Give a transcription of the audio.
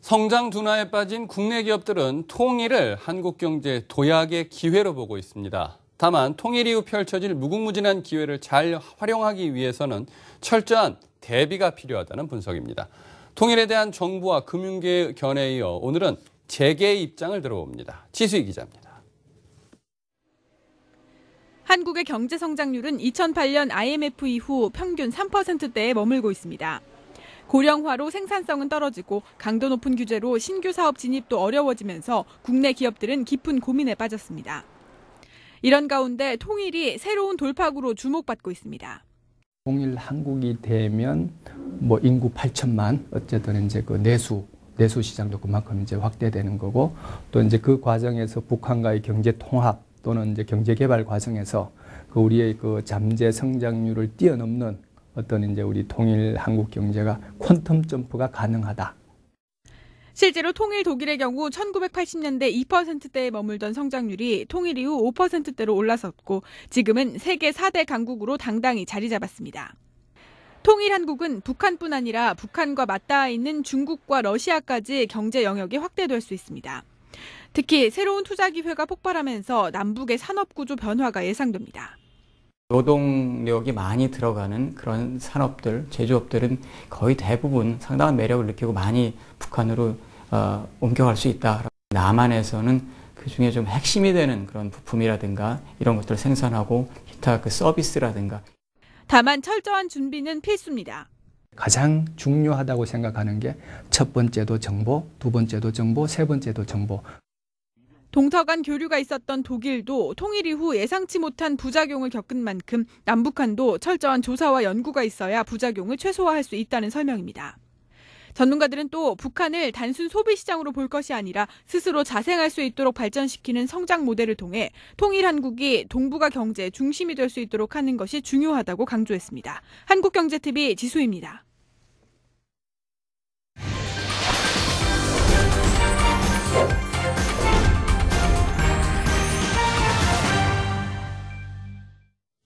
성장 둔화에 빠진 국내 기업들은 통일을 한국 경제 도약의 기회로 보고 있습니다. 다만 통일 이후 펼쳐질 무궁무진한 기회를 잘 활용하기 위해서는 철저한 대비가 필요하다는 분석입니다. 통일에 대한 정부와 금융계의 견해에 이어 오늘은 재계의 입장을 들어봅니다. 지수희 기자입니다. 한국의 경제 성장률은 2008년 IMF 이후 평균 3%대에 머물고 있습니다. 고령화로 생산성은 떨어지고 강도 높은 규제로 신규 사업 진입도 어려워지면서 국내 기업들은 깊은 고민에 빠졌습니다. 이런 가운데 통일이 새로운 돌파구로 주목받고 있습니다. 통일 한국이 되면 뭐 인구 8천만 어쨌든 이제 그 내수 내수 시장도 그만큼 이제 확대되는 거고 또 이제 그 과정에서 북한과의 경제 통합 또는 이제 경제 개발 과정에서 그 우리의 그 잠재 성장률을 뛰어넘는 어떤 이제 우리 통일 한국 경제가 퀀텀 점프가 가능하다. 실제로 통일 독일의 경우 1980년대 2%대에 머물던 성장률이 통일 이후 5%대로 올라섰고 지금은 세계 4대 강국으로 당당히 자리 잡았습니다. 통일 한국은 북한뿐 아니라 북한과 맞닿아 있는 중국과 러시아까지 경제 영역이 확대될 수 있습니다. 특히 새로운 투자 기회가 폭발하면서 남북의 산업 구조 변화가 예상됩니다. 노동력이 많이 들어가는 그런 산업들, 제조업들은 거의 대부분 상당한 매력을 느끼고 많이 북한으로 어, 옮겨갈 수 있다. 남한에서는 그 중에 좀 핵심이 되는 그런 부품이라든가 이런 것들을 생산하고 기타 그 서비스라든가. 다만 철저한 준비는 필수입니다. 가장 중요하다고 생각하는 게 첫 번째도 정보, 두 번째도 정보, 세 번째도 정보. 동서 간 교류가 있었던 독일도 통일 이후 예상치 못한 부작용을 겪은 만큼 남북한도 철저한 조사와 연구가 있어야 부작용을 최소화할 수 있다는 설명입니다. 전문가들은 또 북한을 단순 소비 시장으로 볼 것이 아니라 스스로 자생할 수 있도록 발전시키는 성장 모델을 통해 통일 한국이 동북아 경제의 중심이 될 수 있도록 하는 것이 중요하다고 강조했습니다. 한국경제TV 지수입니다.